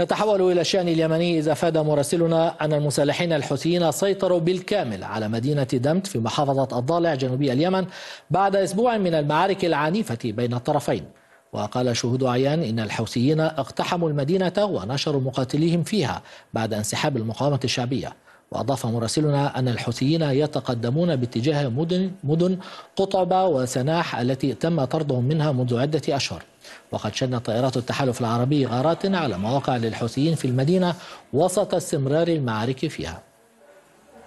نتحول إلى الشأن اليمني إذا أفاد مراسلنا أن المسلحين الحوثيين سيطروا بالكامل على مدينة دمت في محافظة الضالع جنوبي اليمن بعد أسبوع من المعارك العنيفة بين الطرفين وقال شهود عيان إن الحوثيين اقتحموا المدينة ونشروا مقاتليهم فيها بعد انسحاب المقاومة الشعبية وأضاف مراسلنا أن الحوثيين يتقدمون باتجاه مدن, مدن قطبة وسناح التي تم طردهم منها منذ عدة أشهر وقد شنت طائرات التحالف العربي غارات على مواقع للحوثيين في المدينة وسط استمرار المعارك فيها